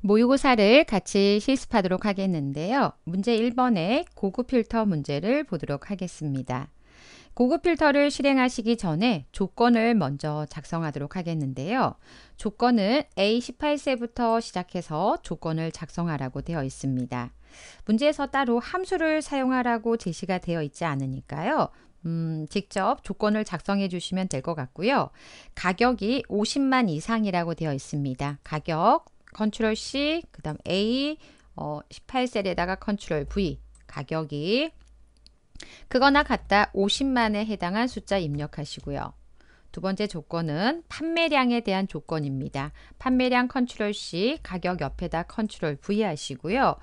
모의고사를 같이 실습하도록 하겠는데요. 문제 1번의 고급 필터 문제를 보도록 하겠습니다. 고급 필터를 실행하시기 전에 조건을 먼저 작성하도록 하겠는데요. 조건은 A18세부터 시작해서 조건을 작성하라고 되어 있습니다. 문제에서 따로 함수를 사용하라고 제시가 되어 있지 않으니까요. 음, 직접 조건을 작성해 주시면 될 것 같고요. 가격이 50만 이상이라고 되어 있습니다. 가격 컨트롤 C, 그 다음 A, 어, 18셀에다가 컨트롤 V, 가격이 그거나 같다 50만에 해당한 숫자 입력하시고요. 두 번째 조건은 판매량에 대한 조건입니다. 판매량 컨트롤 C, 가격 옆에다 컨트롤 V 하시고요.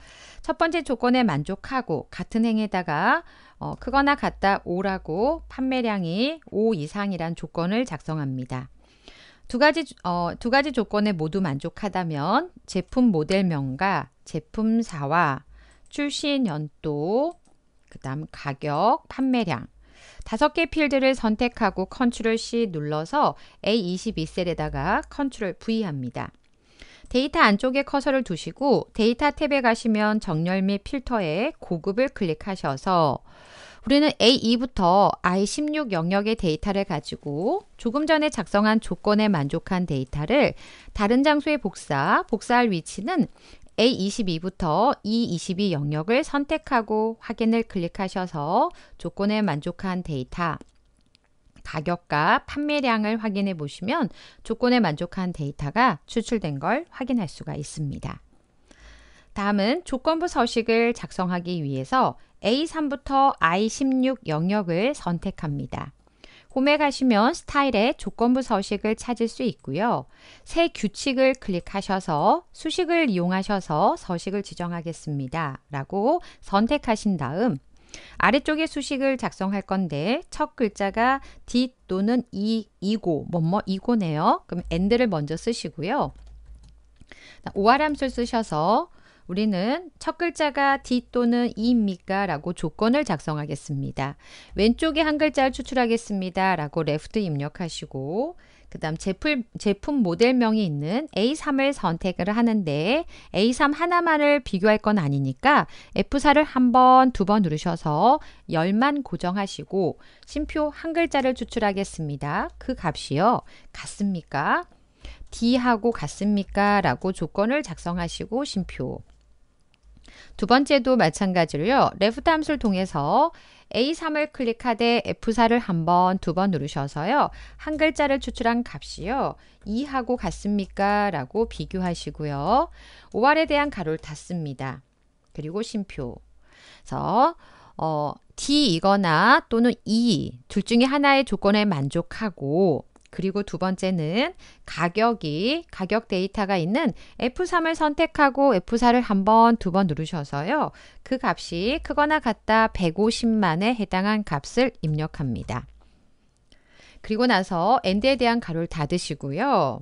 첫 번째 조건에 만족하고 같은 행에다가 어, 크거나 같다 5라고 판매량이 5 이상이란 조건을 작성합니다. 두 가지, 어, 두 가지 조건에 모두 만족하다면 제품 모델명과 제품사와 출시 연도, 그 다음 가격, 판매량 다섯 개 필드를 선택하고 컨트롤 C 눌러서 A22셀에다가 컨트롤 V 합니다. 데이터 안쪽에 커서를 두시고 데이터 탭에 가시면 정렬 및 필터에 고급을 클릭하셔서 우리는 A2부터 I16 영역의 데이터를 가지고 조금 전에 작성한 조건에 만족한 데이터를 다른 장소에 복사, 복사할 위치는 A22부터 E22 영역을 선택하고 확인을 클릭하셔서 조건에 만족한 데이터, 가격과 판매량을 확인해 보시면 조건에 만족한 데이터가 추출된 걸 확인할 수가 있습니다. 다음은 조건부 서식을 작성하기 위해서 A3부터 I16 영역을 선택합니다. 홈에 가시면 스타일의 조건부 서식을 찾을 수 있고요. 새 규칙을 클릭하셔서 수식을 이용하셔서 서식을 지정하겠습니다. 라고 선택하신 다음 아래쪽에 수식을 작성할 건데 첫 글자가 D 또는 E, 이고, 뭐뭐 이고네요. 그럼 엔드를 먼저 쓰시고요. 오아람술 쓰셔서 우리는 첫 글자가 D 또는 E입니까? 라고 조건을 작성하겠습니다. 왼쪽에 한 글자를 추출하겠습니다. 라고 left 입력하시고 그 다음 제품, 제품 모델명이 있는 A3을 선택을 하는데 A3 하나만을 비교할 건 아니니까 F4를 한 번, 두 번 누르셔서 열만 고정하시고 심표 한 글자를 추출하겠습니다. 그 값이요. 같습니까? D하고 같습니까? 라고 조건을 작성하시고 심표 두 번째도 마찬가지로요. 레프트 함수를 통해서 A3을 클릭하되 F4를 한 번, 두 번 누르셔서요. 한 글자를 추출한 값이요. 2하고 같습니까? 라고 비교하시고요. 5알에 대한 가로를 닫습니다. 그리고 심표. 그래서 어, D이거나 또는 E 둘 중에 하나의 조건에 만족하고 그리고 두 번째는 가격이 가격 데이터가 있는 F3을 선택하고 F4를 한 번, 두 번 누르셔서요. 그 값이 크거나 같다 150만에 해당한 값을 입력합니다. 그리고 나서 엔드에 대한 가로를 닫으시고요.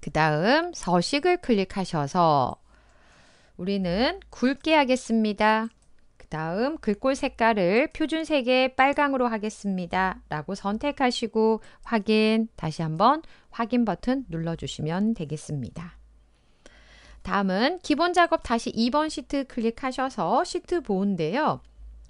그 다음 서식을 클릭하셔서 우리는 굵게 하겠습니다. 다음 글꼴 색깔을 표준색의 빨강으로 하겠습니다. 라고 선택하시고 확인, 다시 한번 확인 버튼 눌러주시면 되겠습니다. 다음은 기본 작업 다시 2번 시트 클릭하셔서 시트 보호인데요.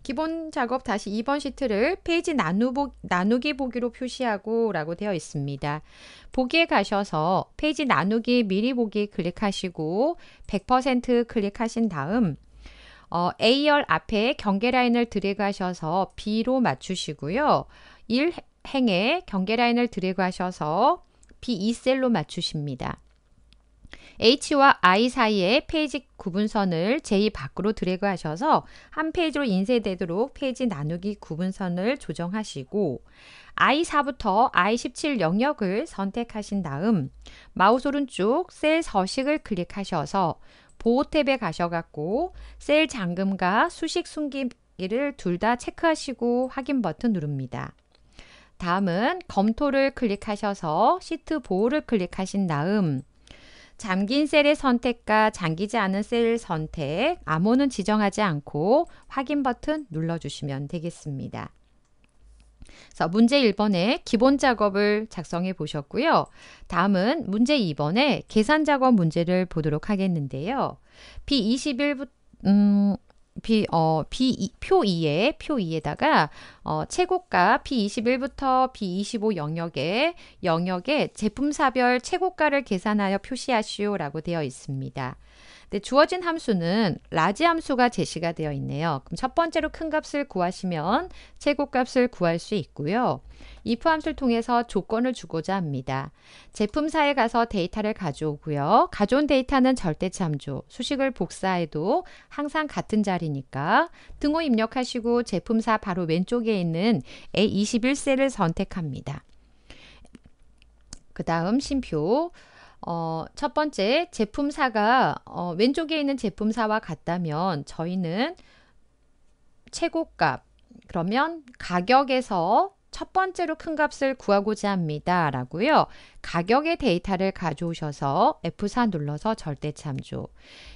기본 작업 다시 2번 시트를 페이지 나누보, 나누기 보기로 표시하고 라고 되어 있습니다. 보기에 가셔서 페이지 나누기 미리 보기 클릭하시고 100% 클릭하신 다음 어, A열 앞에 경계 라인을 드래그하셔서 B로 맞추시고요. 1행에 경계 라인을 드래그하셔서 B2셀로 맞추십니다. H와 I 사이의 페이지 구분선을 제 밖으로 드래그하셔서 한 페이지로 인쇄되도록 페이지 나누기 구분선을 조정하시고 I4부터 I17 영역을 선택하신 다음 마우스 오른쪽 셀 서식을 클릭하셔서 보호탭에 가셔갖고 셀 잠금과 수식 숨기기를 둘 다 체크하시고 확인 버튼 누릅니다. 다음은 검토를 클릭하셔서 시트 보호를 클릭하신 다음 잠긴 셀의 선택과 잠기지 않은 셀 선택, 암호는 지정하지 않고 확인 버튼 눌러주시면 되겠습니다. 그래서 문제 1번에 기본 작업을 작성해 보셨고요. 다음은 문제 2번에 계산 작업 문제를 보도록 하겠는데요. B21부터 음, 비, 어, 비, 표 2에, 표 2에다가, 어, 최고가 B21부터 B25 영역에, 영역에 제품사별 최고가를 계산하여 표시하시오 라고 되어 있습니다. 네, 주어진 함수는 라지 함수가 제시가 되어 있네요. 그럼 첫 번째로 큰 값을 구하시면 최고값을 구할 수 있고요. if 함수를 통해서 조건을 주고자 합니다. 제품사에 가서 데이터를 가져오고요. 가져온 데이터는 절대 참조, 수식을 복사해도 항상 같은 자리니까 등호 입력하시고 제품사 바로 왼쪽에 있는 A21셀을 선택합니다. 그 다음 심표 어, 첫 번째 제품사가 어, 왼쪽에 있는 제품사와 같다면 저희는 최고값 그러면 가격에서 첫 번째로 큰 값을 구하고자 합니다. 라고요. 가격의 데이터를 가져오셔서 F4 눌러서 절대 참조.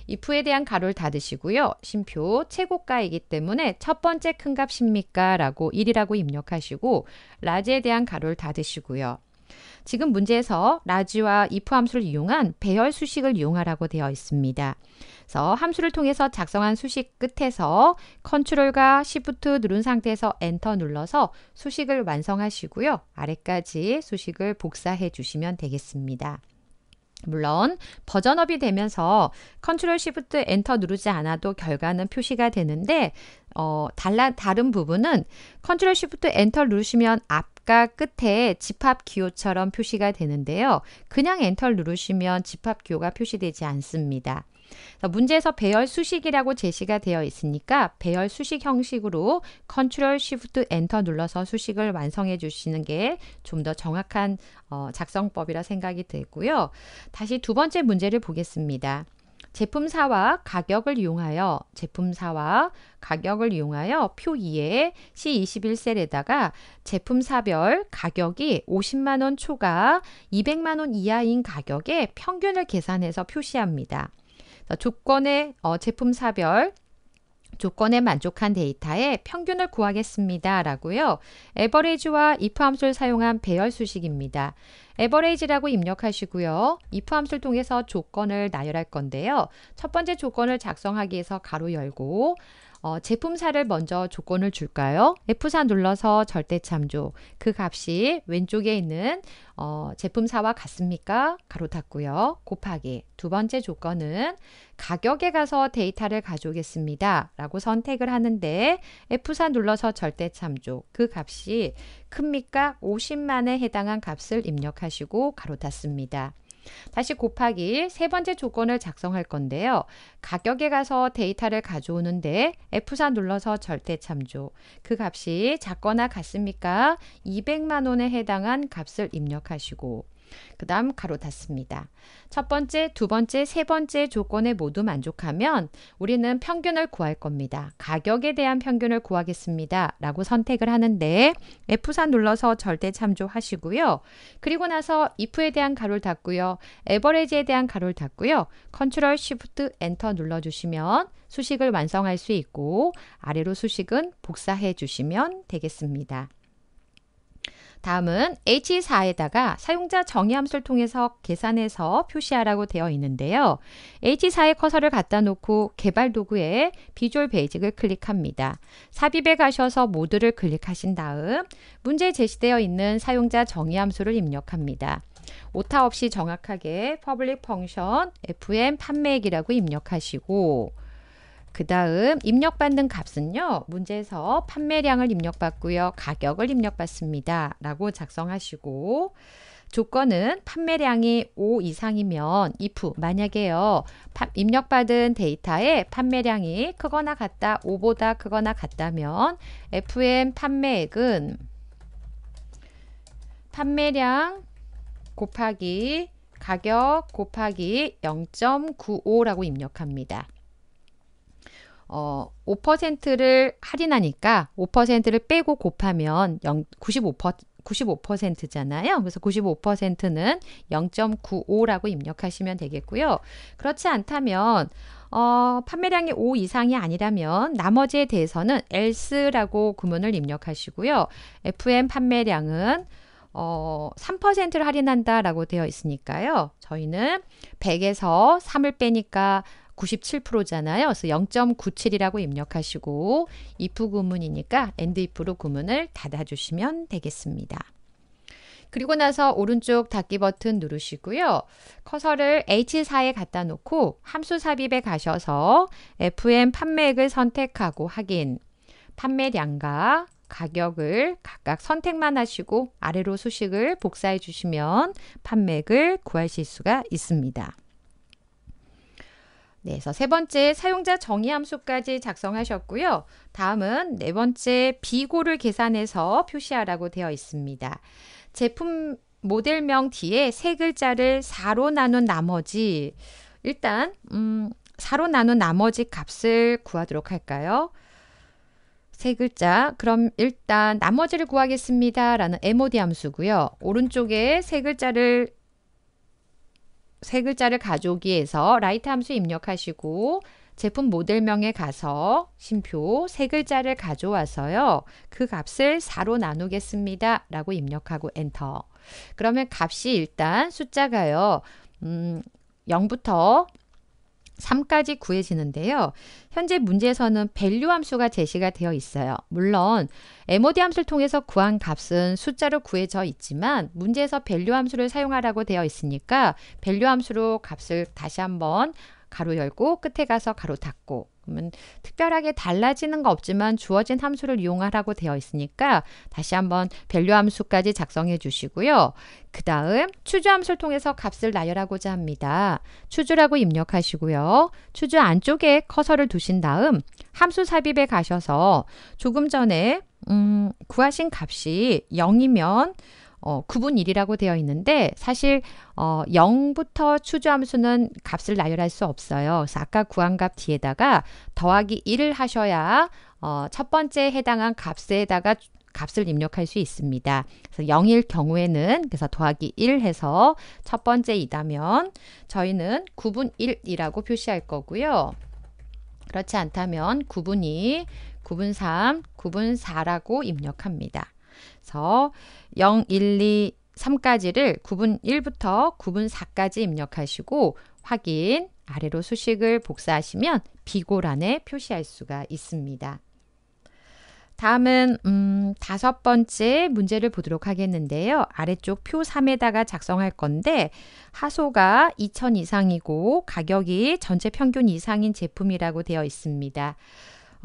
if에 대한 가로를 닫으시고요. 심표 최고가이기 때문에 첫 번째 큰 값입니까? 라고 1이라고 입력하시고 라지에 대한 가로를 닫으시고요. 지금 문제에서 라지와 if 함수를 이용한 배열 수식을 이용하라고 되어 있습니다. 그래서 함수를 통해서 작성한 수식 끝에서 컨트롤과 시프트 누른 상태에서 엔터 눌러서 수식을 완성하시고요. 아래까지 수식을 복사해 주시면 되겠습니다. 물론 버전업이 되면서 컨트롤 시프트 엔터 누르지 않아도 결과는 표시가 되는데 어, 달라, 다른 부분은 컨트롤 시프트 엔터 누르시면 앞 각각 끝에 집합기호처럼 표시가 되는데요. 그냥 엔터를 누르시면 집합기호가 표시되지 않습니다. 문제에서 배열 수식이라고 제시가 되어 있으니까 배열 수식 형식으로 컨트롤 시프트 엔터 눌러서 수식을 완성해 주시는 게 좀 더 정확한 어, 작성법이라 생각이 되고요. 다시 두 번째 문제를 보겠습니다. 제품사와 가격을 이용하여 제품사와 가격을 이용하여 표 2에 C21셀에다가 제품사별 가격이 50만 원 초과 200만 원 이하인 가격의 평균을 계산해서 표시합니다. 조건의 어, 제품사별 조건에 만족한 데이터의 평균을 구하겠습니다. 라고요. 에버레이지와 if 함수를 사용한 배열 수식입니다. 에버레이지라고 입력하시고요. if 함수를 통해서 조건을 나열할 건데요. 첫 번째 조건을 작성하기 위해서 가로 열고 어, 제품사를 먼저 조건을 줄까요? F4 눌러서 절대 참조. 그 값이 왼쪽에 있는 어, 제품사와 같습니까? 가로 닫고요. 곱하기. 두 번째 조건은 가격에 가서 데이터를 가져오겠습니다. 라고 선택을 하는데 F4 눌러서 절대 참조. 그 값이 큽니까? 50만에 해당한 값을 입력하시고 가로 닫습니다. 다시 곱하기 세 번째 조건을 작성할 건데요. 가격에 가서 데이터를 가져오는데 F4 눌러서 절대 참조. 그 값이 작거나 같습니까? 200만 원에 해당한 값을 입력하시고 그 다음 가로 닫습니다. 첫 번째, 두 번째, 세 번째 조건에 모두 만족하면 우리는 평균을 구할 겁니다. 가격에 대한 평균을 구하겠습니다. 라고 선택을 하는데 F4 눌러서 절대 참조 하시고요. 그리고 나서 if에 대한 가로를 닫고요. a v e r a g e 에 대한 가로를 닫고요. Ctrl Shift Enter 눌러주시면 수식을 완성할 수 있고 아래로 수식은 복사해 주시면 되겠습니다. 다음은 H4에다가 사용자 정의 함수를 통해서 계산해서 표시하라고 되어 있는데요. H4에 커서를 갖다 놓고 개발 도구에 비주얼 베이직을 클릭합니다. 삽입에 가셔서 모드를 클릭하신 다음 문제에 제시되어 있는 사용자 정의 함수를 입력합니다. 오타 없이 정확하게 public function fm 판매액이라고 입력하시고 그 다음 입력받는 값은요. 문제에서 판매량을 입력받고요. 가격을 입력받습니다. 라고 작성하시고 조건은 판매량이 5 이상이면 if 만약에요. 입력받은 데이터에 판매량이 크거나 같다 5보다 크거나 같다면 FM 판매액은 판매량 곱하기 가격 곱하기 0.95라고 입력합니다. 어, 5%를 할인하니까 5%를 빼고 곱하면 0, 95%, 95%잖아요. 그래서 95%는 0.95라고 입력하시면 되겠고요. 그렇지 않다면 어, 판매량이 5 이상이 아니라면 나머지에 대해서는 else라고 구문을 입력하시고요. FM 판매량은 어, 3%를 할인한다라고 되어 있으니까요. 저희는 100에서 3을 빼니까 97%잖아요. 그래서 0.97이라고 입력하시고 if 구문이니까 and if로 구문을 닫아주시면 되겠습니다. 그리고 나서 오른쪽 닫기 버튼 누르시고요. 커서를 H4에 갖다 놓고 함수 삽입에 가셔서 FM 판매액을 선택하고 확인, 판매량과 가격을 각각 선택만 하시고 아래로 수식을 복사해 주시면 판매액을 구하실 수가 있습니다. 네, 그래서 세 번째 사용자 정의 함수까지 작성하셨고요. 다음은 네 번째 비고를 계산해서 표시하라고 되어 있습니다. 제품 모델명 뒤에 세 글자를 4로 나눈 나머지 일단 음, 4로 나눈 나머지 값을 구하도록 할까요? 세 글자. 그럼 일단 나머지를 구하겠습니다. 라는 MOD 함수고요. 오른쪽에 세 글자를 세 글자를 가져오기에서 라이트 함수 입력하시고 제품 모델명에 가서 심표 세 글자를 가져와서요. 그 값을 4로 나누겠습니다. 라고 입력하고 엔터. 그러면 값이 일단 숫자가요. 음, 0부터 3까지 구해지는데요. 현재 문제에서는 밸류 함수가 제시가 되어 있어요. 물론 MOD 함수를 통해서 구한 값은 숫자로 구해져 있지만 문제에서 밸류 함수를 사용하라고 되어 있으니까 밸류 함수로 값을 다시 한번 가로 열고 끝에 가서 가로 닫고 그러면 특별하게 달라지는 거 없지만 주어진 함수를 이용하라고 되어 있으니까 다시 한번 밸류 함수까지 작성해 주시고요. 그 다음 추주 함수를 통해서 값을 나열하고자 합니다. 추주라고 입력하시고요. 추주 안쪽에 커서를 두신 다음 함수 삽입에 가셔서 조금 전에 음, 구하신 값이 0이면 어, 구분 1이라고 되어 있는데 사실 어, 0부터 추조함수는 값을 나열할 수 없어요. 그래서 아까 구한 값 뒤에다가 더하기 1을 하셔야 어, 첫 번째에 해당한 값에다가 값을 입력할 수 있습니다. 그래서 0일 경우에는 그래서 더하기 1 해서 첫 번째이다면 저희는 구분 1이라고 표시할 거고요. 그렇지 않다면 구분 2, 구분 3, 구분 4라고 입력합니다. 그래 0, 1, 2, 3까지를 구분 1부터 9분 4까지 입력하시고 확인 아래로 수식을 복사하시면 비고란에 표시할 수가 있습니다. 다음은 음, 다섯 번째 문제를 보도록 하겠는데요. 아래쪽 표 3에다가 작성할 건데 하소가 2000 이상이고 가격이 전체 평균 이상인 제품이라고 되어 있습니다.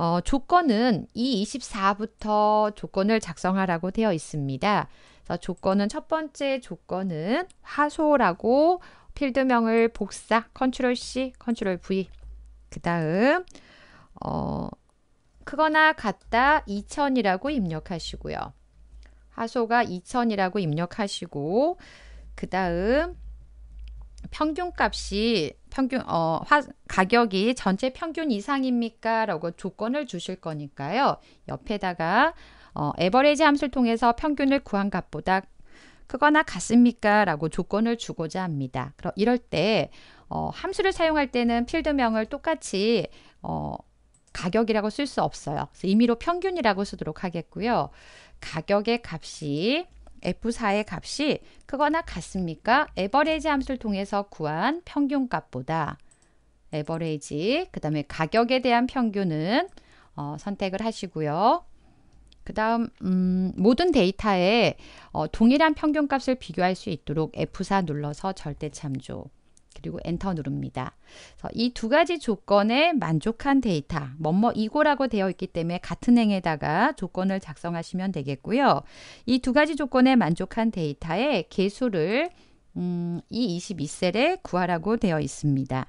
어, 조건은 E24부터 조건을 작성하라고 되어 있습니다. 그래서 조건은 첫 번째 조건은 화소라고 필드명을 복사 컨트롤 C, 컨트롤 V. 그 다음 어, 크거나 같다 2000이라고 입력하시고요. 화소가 2000이라고 입력하시고 그 다음 평균값이 평균 어 화, 가격이 전체 평균 이상입니까라고 조건을 주실 거니까요. 옆에다가 어 에버리지 함수를 통해서 평균을 구한 값보다 크거나 같습니까라고 조건을 주고자 합니다. 그럼 이럴 때 어, 함수를 사용할 때는 필드명을 똑같이 어, 가격이라고 쓸 수 없어요. 그래서 임의로 평균이라고 쓰도록 하겠고요. 가격의 값이 F4의 값이 크거나 같습니까? 에버레이지 함수를 통해서 구한 평균값보다 에버레이지, 그 다음에 가격에 대한 평균은 어, 선택을 하시고요. 그 다음 음, 모든 데이터에 어, 동일한 평균값을 비교할 수 있도록 F4 눌러서 절대참조 그리고 엔터 누릅니다. 이 두 가지 조건에 만족한 데이터, 뭐뭐 이고라고 되어 있기 때문에 같은 행에다가 조건을 작성하시면 되겠고요. 이 두 가지 조건에 만족한 데이터의 개수를 음, 이 22셀에 구하라고 되어 있습니다.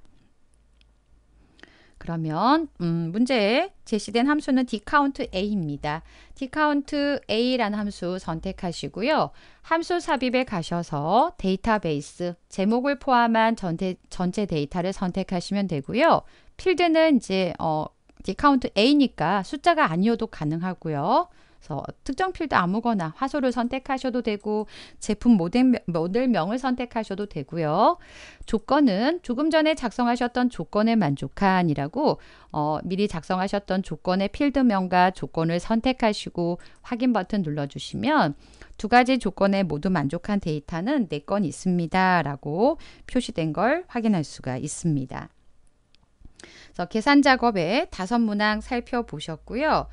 그러면 음, 문제에 제시된 함수는 디카운트 a입니다. 디카운트 a라는 함수 선택하시고요. 함수 삽입에 가셔서 데이터베이스 제목을 포함한 전체, 전체 데이터를 선택하시면 되고요. 필드는 이제 어, 디카운트 a니까 숫자가 아니어도 가능하고요. 그래서 특정 필드 아무거나 화소를 선택하셔도 되고 제품 모델, 모델명을 선택하셔도 되고요. 조건은 조금 전에 작성하셨던 조건에 만족한이라고 어, 미리 작성하셨던 조건의 필드명과 조건을 선택하시고 확인 버튼 눌러주시면 두 가지 조건에 모두 만족한 데이터는 네건 있습니다. 라고 표시된 걸 확인할 수가 있습니다. 그래서 계산 작업의 다섯 문항 살펴보셨고요.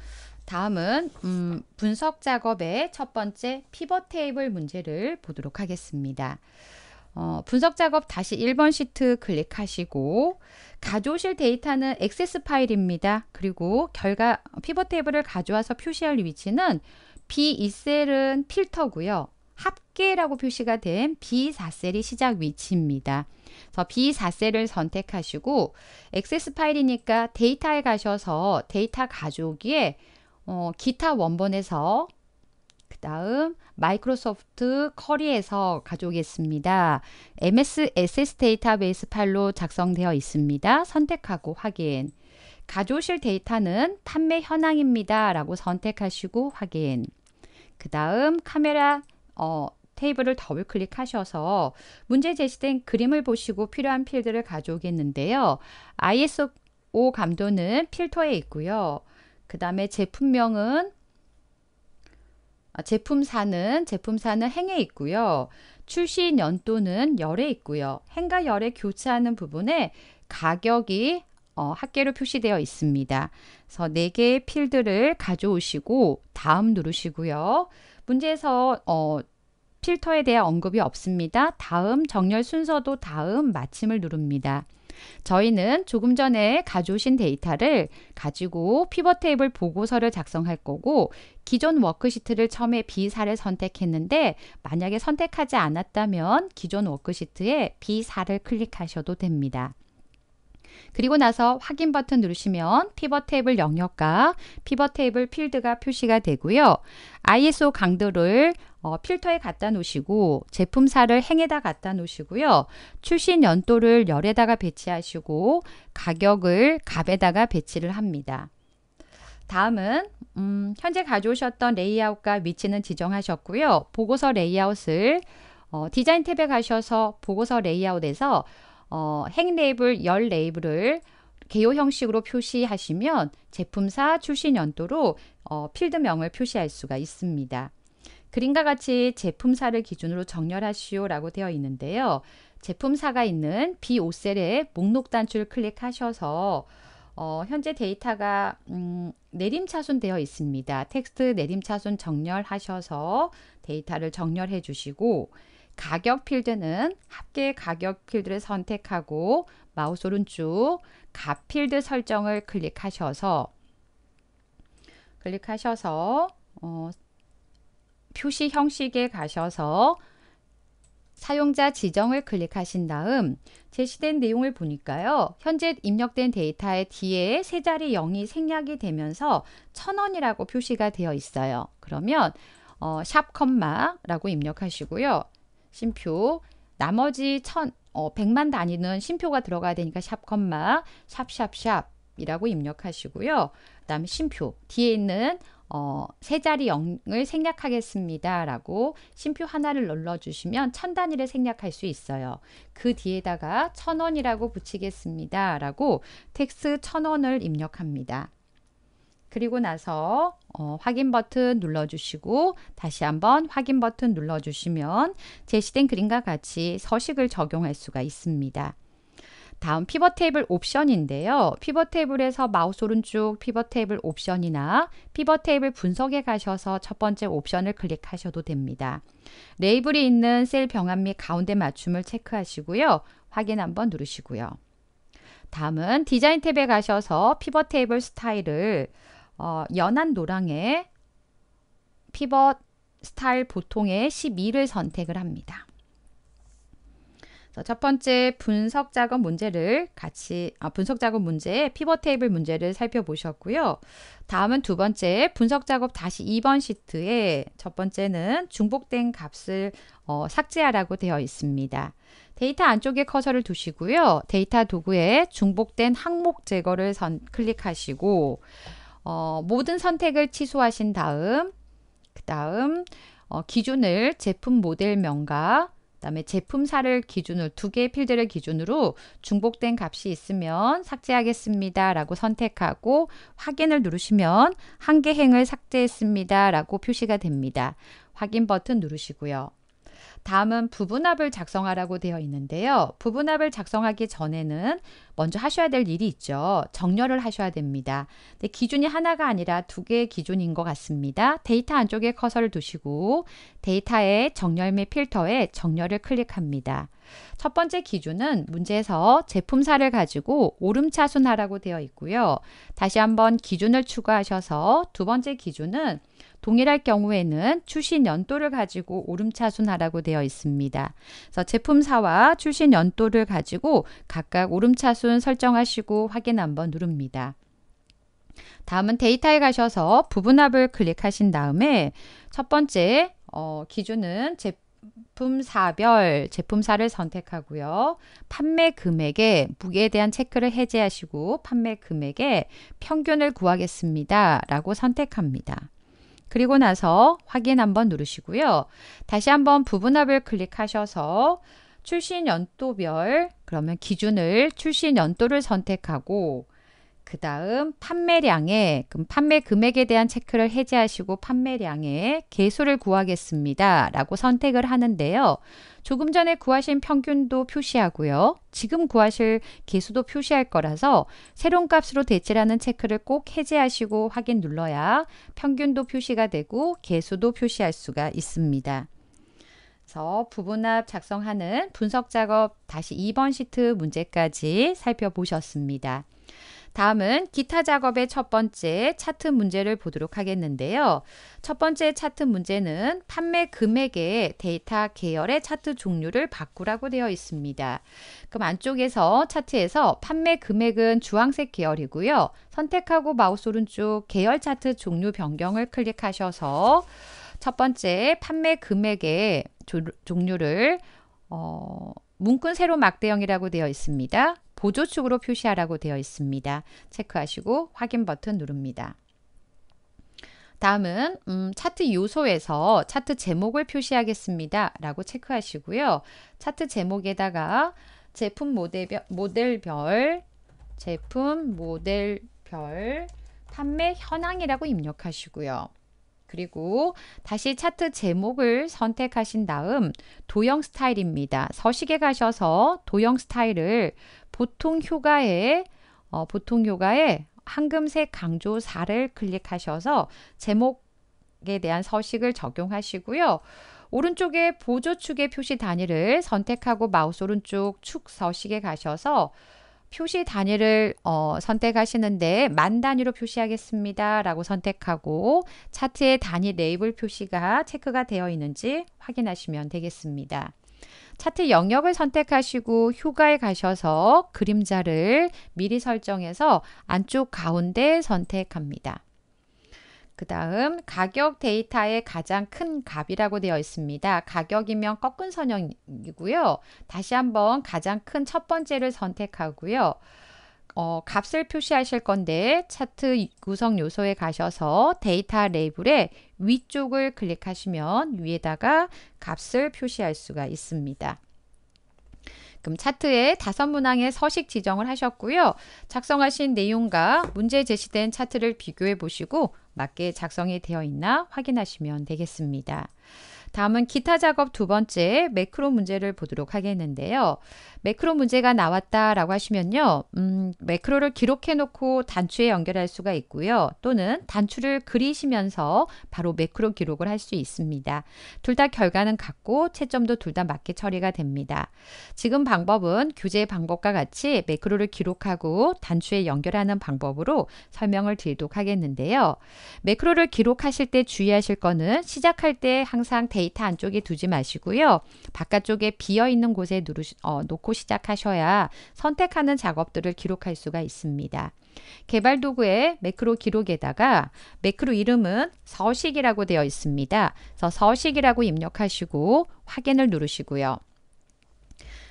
다음은 음, 분석 작업의 첫 번째 피벗 테이블 문제를 보도록 하겠습니다. 어, 분석 작업 다시 1번 시트 클릭하시고 가져오실 데이터는 액세스 파일입니다. 그리고 결과 피벗 테이블을 가져와서 표시할 위치는 B2셀은 필터고요. 합계라고 표시가 된 B4셀이 시작 위치입니다. 그래서 B4셀을 선택하시고 액세스 파일이니까 데이터에 가셔서 데이터 가져오기에 어, 기타 원본에서 그 다음 마이크로소프트 커리에서 가져오겠습니다. MS SS 데이터베이스 파일로 작성되어 있습니다. 선택하고 확인. 가져오실 데이터는 판매 현황입니다. 라고 선택하시고 확인. 그 다음 카메라 어, 테이블을 더블 클릭하셔서 문제 제시된 그림을 보시고 필요한 필드를 가져오겠는데요. ISO 감도는 필터에 있고요. 그 다음에 제품명은 아, 제품사는 제품사는 행에 있고요. 출시 연도는 열에 있고요. 행과 열에 교차하는 부분에 가격이 어, 합계로 표시되어 있습니다. 그래서 네개의 필드를 가져오시고 다음 누르시고요. 문제에서 어, 필터에 대한 언급이 없습니다. 다음 정렬 순서도 다음 마침을 누릅니다. 저희는 조금 전에 가져오신 데이터를 가지고 피벗 테이블 보고서를 작성할 거고 기존 워크시트를 처음에 B 사를 선택했는데 만약에 선택하지 않았다면 기존 워크시트에 B 사를 클릭하셔도 됩니다. 그리고 나서 확인 버튼 누르시면 피벗 테이블 영역과 피벗 테이블 필드가 표시가 되고요. ISO 강도를 어, 필터에 갖다 놓으시고 제품사를 행에다 갖다 놓으시고요. 출신 연도를 열에다가 배치하시고 가격을 갑에다가 배치를 합니다. 다음은 음, 현재 가져오셨던 레이아웃과 위치는 지정하셨고요. 보고서 레이아웃을 어, 디자인 탭에 가셔서 보고서 레이아웃에서 어, 행 레이블, 열 레이블을 개요 형식으로 표시하시면 제품사 출신 연도로 어, 필드명을 표시할 수가 있습니다. 그림과 같이 제품사를 기준으로 정렬하시오라고 되어 있는데요. 제품사가 있는 B5셀의 목록 단추를 클릭하셔서 어, 현재 데이터가 음, 내림차순 되어 있습니다. 텍스트 내림차순 정렬하셔서 데이터를 정렬해 주시고 가격 필드는 합계 가격 필드를 선택하고 마우스 오른쪽 값 필드 설정을 클릭하셔서 클릭하셔서 어, 표시 형식에 가셔서 사용자 지정을 클릭하신 다음 제시된 내용을 보니까요. 현재 입력된 데이터의 뒤에 세 자리 0이 생략이 되면서 1000원이라고 표시가 되어 있어요. 그러면 어, 샵 컴마라고 입력하시고요. 심표 나머지 천, 어, 100만 단위는 심표가 들어가야 되니까 샵 컴마 샵 샵샵 이라고 입력하시고요. 그 다음에 심표 뒤에 있는 어, 세 자리 0을 생략하겠습니다. 라고 심표 하나를 눌러주시면 천 단위를 생략할 수 있어요. 그 뒤에다가 천 원이라고 붙이겠습니다. 라고 텍스 천 원을 입력합니다. 그리고 나서 어, 확인 버튼 눌러주시고 다시 한번 확인 버튼 눌러주시면 제시된 그림과 같이 서식을 적용할 수가 있습니다. 다음 피벗 테이블 옵션인데요. 피벗 테이블에서 마우스 오른쪽 피벗 테이블 옵션이나 피벗 테이블 분석에 가셔서 첫 번째 옵션을 클릭하셔도 됩니다. 레이블이 있는 셀 병합 및 가운데 맞춤을 체크하시고요. 확인 한번 누르시고요. 다음은 디자인 탭에 가셔서 피벗 테이블 스타일을 어, 연한 노랑의 피벗 스타일 보통의 12를 선택을 합니다. 첫 번째 분석 작업 문제를 같이 아, 분석 작업 문제 피벗 테이블 문제를 살펴보셨고요. 다음은 두 번째 분석 작업 다시 2번 시트에 첫 번째는 중복된 값을 어, 삭제하라고 되어 있습니다. 데이터 안쪽에 커서를 두시고요. 데이터 도구에 중복된 항목 제거를 선, 클릭하시고 어, 모든 선택을 취소하신 다음 그 다음 어, 기준을 제품 모델명과 그다음에 제품사를 기준으로 두 개의 필드를 기준으로 중복된 값이 있으면 삭제하겠습니다라고 선택하고 확인을 누르시면 한 개 행을 삭제했습니다라고 표시가 됩니다. 확인 버튼 누르시고요. 다음은 부분합을 작성하라고 되어 있는데요. 부분합을 작성하기 전에는 먼저 하셔야 될 일이 있죠. 정렬을 하셔야 됩니다. 근데 기준이 하나가 아니라 두 개의 기준인 것 같습니다. 데이터 안쪽에 커서를 두시고 데이터의 정렬 및 필터에 정렬을 클릭합니다. 첫 번째 기준은 문제에서 제품사를 가지고 오름차순하라고 되어 있고요. 다시 한번 기준을 추가하셔서 두 번째 기준은 동일할 경우에는 출신 연도를 가지고 오름차순하라고 되어 있습니다. 그래서 제품사와 출신 연도를 가지고 각각 오름차순 설정하시고 확인 한번 누릅니다. 다음은 데이터에 가셔서 부분합을 클릭하신 다음에 첫 번째 어, 기준은 제품사별 제품사를 선택하고요. 판매 금액에 무게에 대한 체크를 해제하시고 판매 금액에 평균을 구하겠습니다. 라고 선택합니다. 그리고 나서 확인 한번 누르시고요. 다시 한번 부분합을 클릭하셔서 출신 연도별 그러면 기준을 출신 연도를 선택하고 그 다음 판매량에 그럼 판매 금액에 대한 체크를 해제하시고 판매량에 개수를 구하겠습니다. 라고 선택을 하는데요. 조금 전에 구하신 평균도 표시하고요. 지금 구하실 개수도 표시할 거라서 새로운 값으로 대체라는 체크를 꼭 해제하시고 확인 눌러야 평균도 표시가 되고 개수도 표시할 수가 있습니다. 그래서 부분합 작성하는 분석 작업 다시 2번 시트 문제까지 살펴보셨습니다. 다음은 기타 작업의 첫 번째 차트 문제를 보도록 하겠는데요. 첫 번째 차트 문제는 판매 금액의 데이터 계열의 차트 종류를 바꾸라고 되어 있습니다. 그럼 안쪽에서 차트에서 판매 금액은 주황색 계열이고요. 선택하고 마우스 오른쪽 계열 차트 종류 변경을 클릭하셔서 첫 번째 판매 금액의 조, 종류를 어, 문건 세로 막대형이라고 되어 있습니다. 보조축으로 표시하라고 되어 있습니다. 체크하시고 확인 버튼 누릅니다. 다음은 음, 차트 요소에서 차트 제목을 표시하겠습니다. 라고 체크하시고요. 차트 제목에다가 제품 모델별, 모델별 제품 모델별 판매 현황이라고 입력하시고요. 그리고 다시 차트 제목을 선택하신 다음 도형 스타일입니다. 서식에 가셔서 도형 스타일을 보통 효과에 어, 보통 효과에 황금색 강조 4를 클릭하셔서 제목에 대한 서식을 적용하시고요. 오른쪽에 보조축의 표시 단위를 선택하고 마우스 오른쪽 축 서식에 가셔서 표시 단위를 어, 선택하시는데 만 단위로 표시하겠습니다. 라고 선택하고 차트의 단위 레이블 표시가 체크가 되어 있는지 확인하시면 되겠습니다. 차트 영역을 선택하시고 휴가에 가셔서 그림자를 미리 설정해서 안쪽 가운데 선택합니다. 그 다음 가격 데이터의 가장 큰 값이라고 되어 있습니다. 가격이면 꺾은 선형이고요. 다시 한번 가장 큰 첫 번째를 선택하고요. 어, 값을 표시하실 건데 차트 구성 요소에 가셔서 데이터 레이블의 위쪽을 클릭하시면 위에다가 값을 표시할 수가 있습니다. 그럼 차트에 다섯 문항의 서식 지정을 하셨고요. 작성하신 내용과 문제 제시된 차트를 비교해 보시고 맞게 작성이 되어 있나 확인하시면 되겠습니다. 다음은 기타 작업 두 번째 매크로 문제를 보도록 하겠는데요. 매크로 문제가 나왔다라고 하시면요. 음, 매크로를 기록해 놓고 단추에 연결할 수가 있고요. 또는 단추를 그리시면서 바로 매크로 기록을 할 수 있습니다. 둘 다 결과는 같고 채점도 둘 다 맞게 처리가 됩니다. 지금 방법은 교재 방법과 같이 매크로를 기록하고 단추에 연결하는 방법으로 설명을 드리도록 하겠는데요. 매크로를 기록하실 때 주의하실 거는 시작할 때 항상 데이터 안쪽에 두지 마시고요. 바깥쪽에 비어있는 곳에 누르 어, 놓고 시작하셔야 선택하는 작업들을 기록할 수가 있습니다. 개발 도구의 매크로 기록에다가 매크로 이름은 서식이라고 되어 있습니다. 그래서 서식이라고 입력하시고 확인을 누르시고요.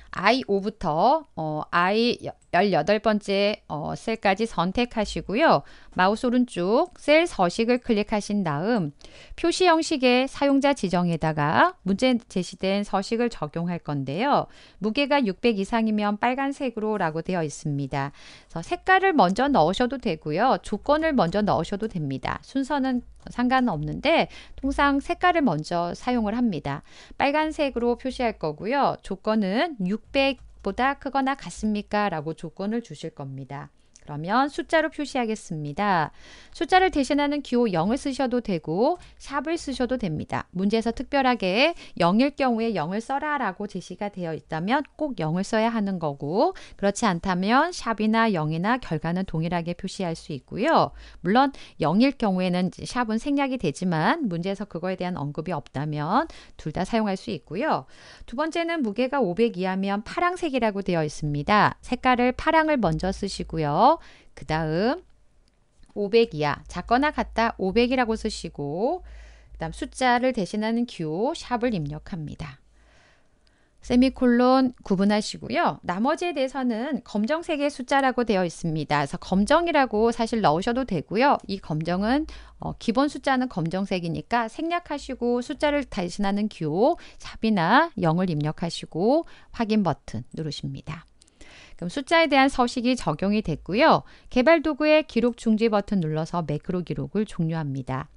i5부터 어, i 1 8 번째 어, 셀까지 선택하시고요. 마우스 오른쪽 셀 서식을 클릭하신 다음 표시 형식의 사용자 지정에다가 문제 제시된 서식을 적용할 건데요. 무게가 600 이상이면 빨간색으로 라고 되어 있습니다. 그래서 색깔을 먼저 넣으셔도 되고요. 조건을 먼저 넣으셔도 됩니다. 순서는 상관없는데 통상 색깔을 먼저 사용을 합니다. 빨간색으로 표시할 거고요. 조건은 600 보다 크거나 같습니까? 라고 조건을 주실 겁니다. 그러면 숫자로 표시하겠습니다. 숫자를 대신하는 기호 0을 쓰셔도 되고 샵을 쓰셔도 됩니다. 문제에서 특별하게 0일 경우에 0을 써라 라고 제시가 되어 있다면 꼭 0을 써야 하는 거고 그렇지 않다면 샵이나 0이나 결과는 동일하게 표시할 수 있고요. 물론 0일 경우에는 샵은 생략이 되지만 문제에서 그거에 대한 언급이 없다면 둘 다 사용할 수 있고요. 두 번째는 무게가 500 이하면 파랑색이라고 되어 있습니다. 색깔을 파랑을 먼저 쓰시고요. 그 다음 500 이하 작거나 같다 500이라고 쓰시고 그 다음 숫자를 대신하는 q 샵을 입력합니다. 세미콜론 구분하시고요. 나머지에 대해서는 검정색의 숫자라고 되어 있습니다. 그래서 검정이라고 사실 넣으셔도 되고요. 이 검정은 어, 기본 숫자는 검정색이니까 생략하시고 숫자를 대신하는 q 샵이나 0을 입력하시고 확인 버튼 누르십니다. 그럼 숫자에 대한 서식이 적용이 됐고요. 개발 도구의 기록 중지 버튼 눌러서 매크로 기록을 종료합니다.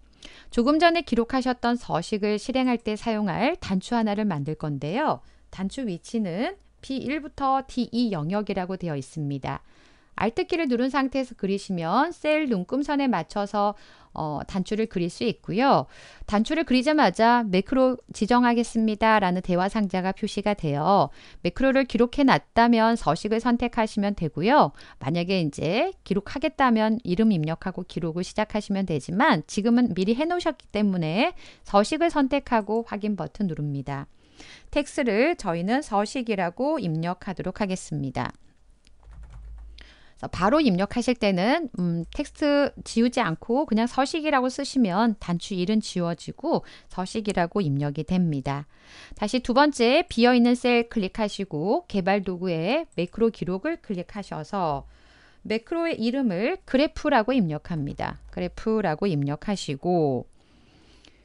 조금 전에 기록하셨던 서식을 실행할 때 사용할 단추 하나를 만들 건데요. 단추 위치는 P1부터 D2 영역이라고 되어 있습니다. 알뜨키를 누른 상태에서 그리시면 셀 눈금선에 맞춰서 어, 단추를 그릴 수 있고요. 단추를 그리자마자 매크로 지정하겠습니다. 라는 대화 상자가 표시가 돼요. 매크로를 기록해 놨다면 서식을 선택하시면 되고요. 만약에 이제 기록하겠다면 이름 입력하고 기록을 시작하시면 되지만 지금은 미리 해 놓으셨기 때문에 서식을 선택하고 확인 버튼 누릅니다. 텍스를 저희는 서식이라고 입력하도록 하겠습니다. 바로 입력하실 때는 음, 텍스트 지우지 않고 그냥 서식이라고 쓰시면 단추 1은 지워지고 서식이라고 입력이 됩니다. 다시 두 번째 비어있는 셀 클릭하시고 개발 도구에 매크로 기록을 클릭하셔서 매크로의 이름을 그래프라고 입력합니다. 그래프라고 입력하시고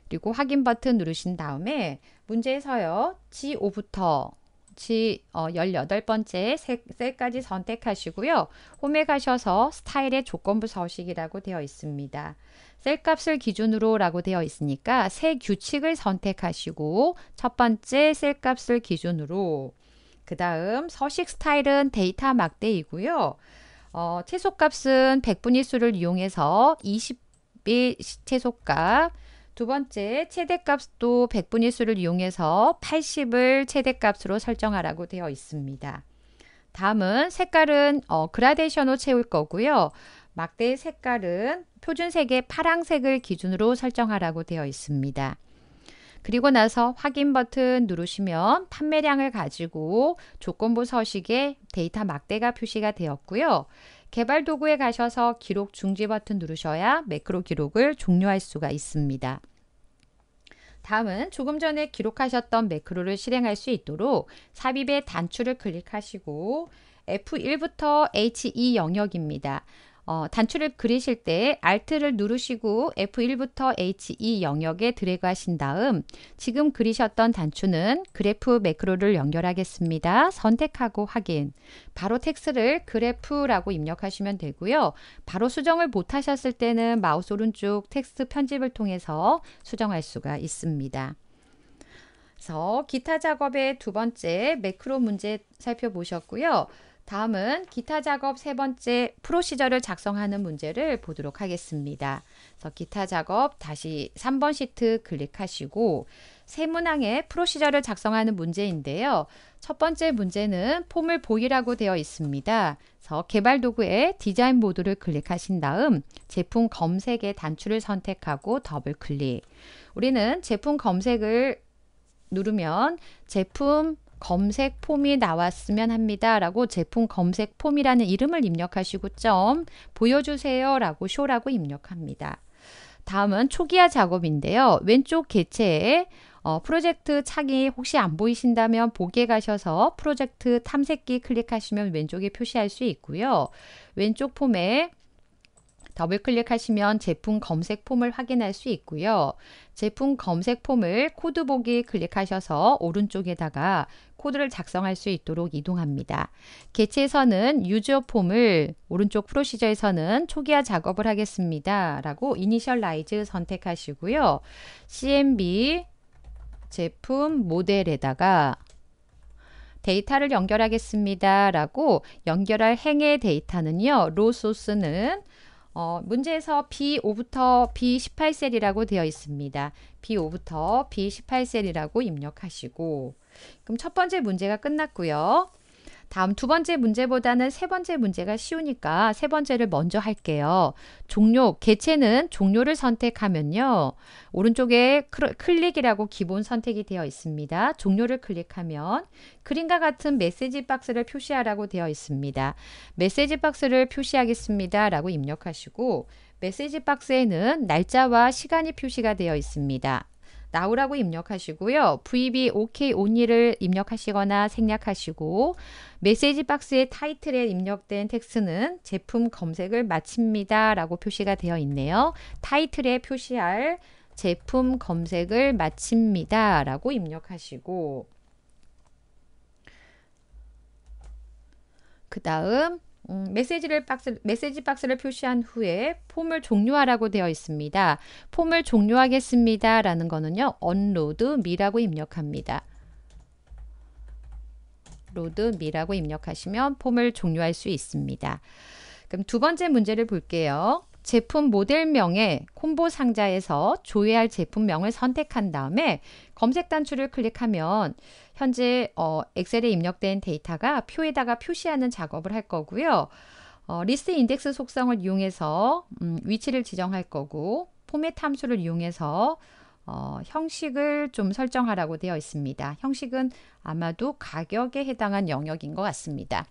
그리고 확인 버튼 누르신 다음에 문제에서요. G5부터 지 18번째 어, 셀, 까지 선택하시고요. 홈에 가셔서 스타일의 조건부 서식이라고 되어 있습니다. 셀 값을 기준으로 라고 되어 있으니까 새 규칙을 선택하시고 첫 번째 셀 값을 기준으로 그 다음 서식 스타일은 데이터 막대이고요. 어, 최소값은 백분위 수를 이용해서 20의 최소값 두 번째, 최대값도 백분위 수를 이용해서 80을 최대값으로 설정하라고 되어 있습니다. 다음은 색깔은 어, 그라데이션으로 채울 거고요. 막대 색깔은 표준색의 파랑색을 기준으로 설정하라고 되어 있습니다. 그리고 나서 확인 버튼 누르시면 판매량을 가지고 조건부 서식에 데이터 막대가 표시가 되었고요. 개발 도구에 가셔서 기록 중지 버튼 누르셔야 매크로 기록을 종료할 수가 있습니다. 다음은 조금 전에 기록하셨던 매크로를 실행할 수 있도록 삽입의 단추를 클릭하시고 F1부터 H2 e 영역입니다. 어, 단추를 그리실 때 Alt를 누르시고 F1부터 H2 영역에 드래그 하신 다음 지금 그리셨던 단추는 그래프 매크로를 연결하겠습니다. 선택하고 확인. 바로 텍스트를 그래프라고 입력하시면 되고요. 바로 수정을 못 하셨을 때는 마우스 오른쪽 텍스트 편집을 통해서 수정할 수가 있습니다. 그래서 기타 작업의 두 번째 매크로 문제 살펴보셨고요. 다음은 기타 작업 세 번째 프로시저를 작성하는 문제를 보도록 하겠습니다. 그래서 기타 작업 다시 3번 시트 클릭하시고 세문항의 프로시저를 작성하는 문제인데요. 첫 번째 문제는 폼을 보이라고 되어 있습니다. 그래서 개발 도구의 디자인 모드를 클릭하신 다음 제품 검색의 단추를 선택하고 더블 클릭. 우리는 제품 검색을 누르면 제품 검색 폼이 나왔으면 합니다. 라고 제품 검색 폼이라는 이름을 입력하시고 점 보여주세요. 라고 쇼라고 입력합니다. 다음은 초기화 작업인데요. 왼쪽 개체에 어, 프로젝트 창이 혹시 안 보이신다면 보게 가셔서 프로젝트 탐색기 클릭하시면 왼쪽에 표시할 수 있고요. 왼쪽 폼에 더블 클릭하시면 제품 검색 폼을 확인할 수 있고요. 제품 검색 폼을 코드 보기 클릭하셔서 오른쪽에다가 코드를 작성할 수 있도록 이동합니다. 개체에서는 유저 폼을 오른쪽 프로시저에서는 초기화 작업을 하겠습니다. 라고 이니셜라이즈 선택하시고요. CMB 제품 모델에다가 데이터를 연결하겠습니다. 라고 연결할 행의 데이터는요. 로 소스는 어, 문제에서 B5부터 B18셀이라고 되어 있습니다. B5부터 B18셀이라고 입력하시고 그럼 첫 번째 문제가 끝났고요. 다음 두 번째 문제보다는 세 번째 문제가 쉬우니까 세 번째를 먼저 할게요. 종료, 개체는 종료를 선택하면요. 오른쪽에 클릭이라고 기본 선택이 되어 있습니다. 종료를 클릭하면 그림과 같은 메시지 박스를 표시하라고 되어 있습니다. 메시지 박스를 표시하겠습니다. 라고 입력하시고 메시지 박스에는 날짜와 시간이 표시가 되어 있습니다. 나오라고 입력하시고요. VB OK 온니를 입력하시거나 생략하시고 메시지 박스의 타이틀에 입력된 텍스트는 제품 검색을 마칩니다. 라고 표시가 되어 있네요. 타이틀에 표시할 제품 검색을 마칩니다. 라고 입력하시고 그 다음 음, 메시지를 박스, 메시지 박스를 표시한 후에 폼을 종료하라고 되어 있습니다. 폼을 종료하겠습니다. 라는 거는요. onload 미라고 입력합니다. 로드 미라고 입력하시면 폼을 종료할 수 있습니다. 그럼 두 번째 문제를 볼게요. 제품 모델명의 콤보 상자에서 조회할 제품명을 선택한 다음에 검색 단추를 클릭하면 현재 어, 엑셀에 입력된 데이터가 표에다가 표시하는 작업을 할 거고요. 어, 리스트 인덱스 속성을 이용해서 음, 위치를 지정할 거고 포맷 함수를 이용해서 어, 형식을 좀 설정하라고 되어 있습니다. 형식은 아마도 가격에 해당한 영역인 것 같습니다.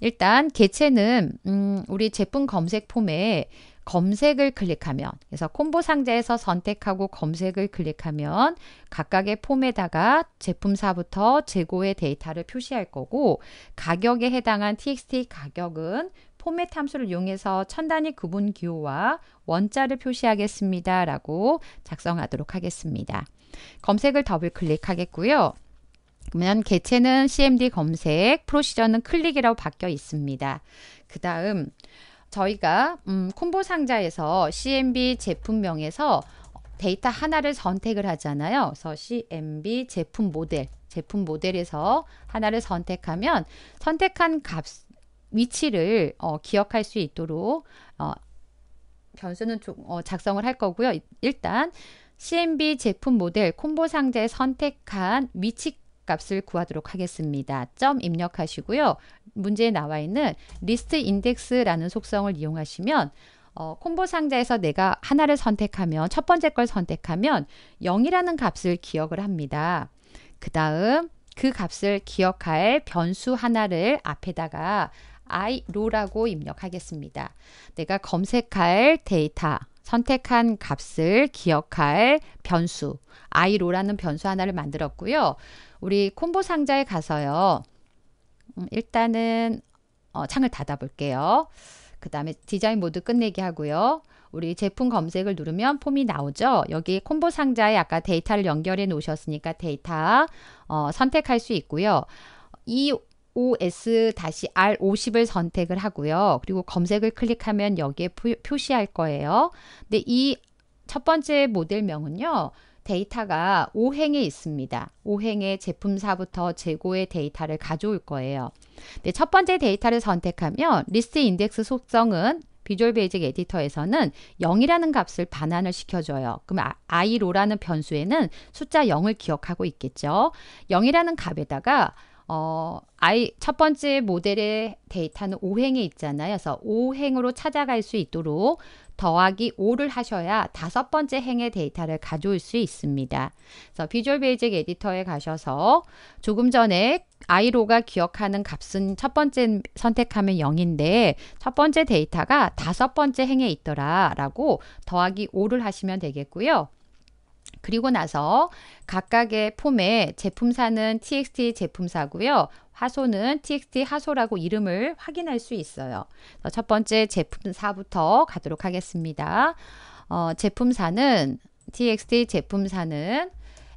일단 개체는 음, 우리 제품 검색 폼에 검색을 클릭하면 그래서 콤보 상자에서 선택하고 검색을 클릭하면 각각의 폼에다가 제품사부터 재고의 데이터를 표시할 거고 가격에 해당한 txt 가격은 폼맷탐수를 이용해서 천 단위 구분 기호와 원자를 표시하겠습니다. 라고 작성하도록 하겠습니다. 검색을 더블 클릭하겠고요. 그러면 개체는 CMD 검색, 프로시저는 클릭이라고 바뀌어 있습니다. 그 다음 저희가 음, 콤보 상자에서 CMB 제품명에서 데이터 하나를 선택을 하잖아요. 그래서 CMB 제품 모델, 제품 모델에서 하나를 선택하면 선택한 값 위치를 어, 기억할 수 있도록 어, 변수는 조, 어, 작성을 할 거고요. 일단 CMB 제품 모델 콤보 상자에 선택한 위치 값을 구하도록 하겠습니다. 점 입력하시고요. 문제에 나와 있는 리스트 인덱스라는 속성을 이용하시면 어, 콤보 상자에서 내가 하나를 선택하면 첫 번째 걸 선택하면 0이라는 값을 기억을 합니다. 그 다음 그 값을 기억할 변수 하나를 앞에다가 i 로라고 입력하겠습니다. 내가 검색할 데이터 선택한 값을 기억할 변수 i 로라는 변수 하나를 만들었고요. 우리 콤보 상자에 가서요. 음, 일단은 어, 창을 닫아 볼게요. 그 다음에 디자인 모드 끝내기 하고요. 우리 제품 검색을 누르면 폼이 나오죠. 여기 콤보 상자에 아까 데이터를 연결해 놓으셨으니까 데이터 어, 선택할 수 있고요. 이 e OS-R50을 선택을 하고요. 그리고 검색을 클릭하면 여기에 표, 시할 거예요. 근데 이 첫 번째 모델명은요. 데이터가 5행에 있습니다. 5행의 제품사부터 재고의 데이터를 가져올 거예요. 네, 첫 번째 데이터를 선택하면 리스트 인덱스 속성은 비주얼 베이직 에디터에서는 0이라는 값을 반환을 시켜줘요. 그럼 i로라는 아, 변수에는 숫자 0을 기억하고 있겠죠. 0이라는 값에다가 어, 아첫 번째 모델의 데이터는 5행에 있잖아요. 그래서 5행으로 찾아갈 수 있도록 더하기 5를 하셔야 다섯 번째 행의 데이터를 가져올 수 있습니다. 그래서 비주얼 베이직 에디터에 가셔서 조금 전에 아이로가 기억하는 값은 첫 번째 선택하면 0인데 첫 번째 데이터가 다섯 번째 행에 있더라 라고 더하기 5를 하시면 되겠고요. 그리고 나서 각각의 폼에 제품사는 txt 제품사고요. 하소는 txt 하소라고 이름을 확인할 수 있어요. 첫 번째 제품사부터 가도록 하겠습니다. 어, 제품사는 txt 제품사는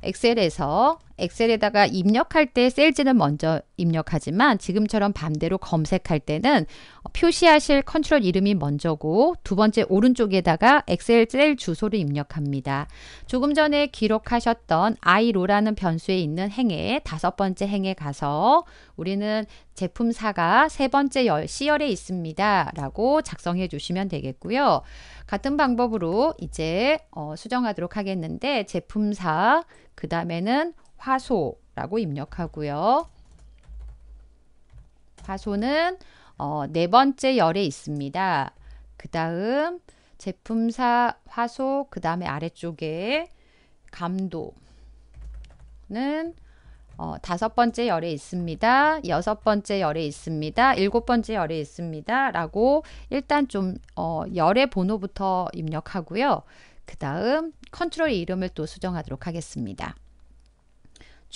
엑셀에서 엑셀에다가 입력할 때 셀즈는 먼저 입력하지만 지금처럼 반대로 검색할 때는 표시하실 컨트롤 이름이 먼저고 두 번째 오른쪽에다가 엑셀 셀 주소를 입력합니다. 조금 전에 기록하셨던 i로라는 변수에 있는 행에 다섯 번째 행에 가서 우리는 제품사가 세 번째 열, C열에 있습니다. 라고 작성해 주시면 되겠고요. 같은 방법으로 이제 어, 수정하도록 하겠는데 제품사 그 다음에는 화소라고 입력하고요. 화소는 어, 네 번째 열에 있습니다. 그 다음 제품사 화소 그 다음에 아래쪽에 감도는 어, 다섯 번째 열에 있습니다. 여섯 번째 열에 있습니다. 일곱 번째 열에 있습니다. 라고 일단 좀 어, 열의 번호부터 입력하고요. 그 다음 컨트롤 이름을 또 수정하도록 하겠습니다.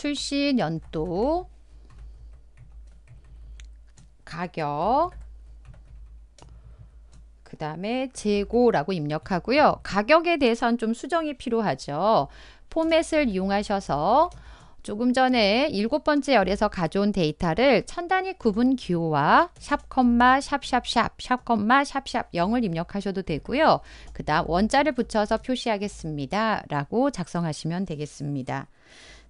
출시 연도, 가격, 그 다음에 재고라고 입력하고요. 가격에 대해서는 좀 수정이 필요하죠. 포맷을 이용하셔서 조금 전에 일곱 번째 열에서 가져온 데이터를 천단위 구분 기호와 샵 컴마 샵샵샵 샵 컴마 샵샵 0을 입력하셔도 되고요. 그 다음 원자를 붙여서 표시하겠습니다. 라고 작성하시면 되겠습니다.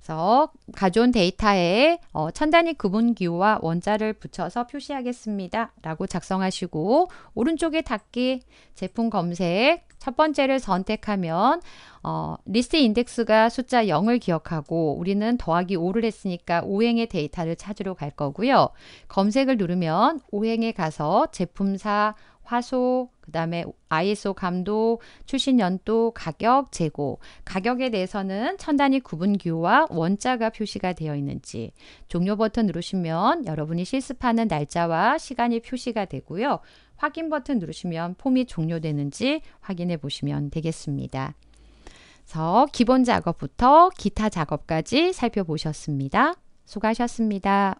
그래서 가져온 데이터에 어, 천단위 구분기호와 원자를 붙여서 표시하겠습니다. 라고 작성하시고 오른쪽에 닫기 제품 검색 첫 번째를 선택하면 어, 리스트 인덱스가 숫자 0을 기억하고 우리는 더하기 5를 했으니까 오행의 데이터를 찾으러 갈 거고요. 검색을 누르면 오행에 가서 제품사 화소, 그 다음에 ISO 감독, 출신 연도, 가격, 재고, 가격에 대해서는 천 단위 구분기호와 원자가 표시가 되어 있는지 종료 버튼 누르시면 여러분이 실습하는 날짜와 시간이 표시가 되고요. 확인 버튼 누르시면 폼이 종료되는지 확인해 보시면 되겠습니다. 그래서 기본 작업부터 기타 작업까지 살펴보셨습니다. 수고하셨습니다.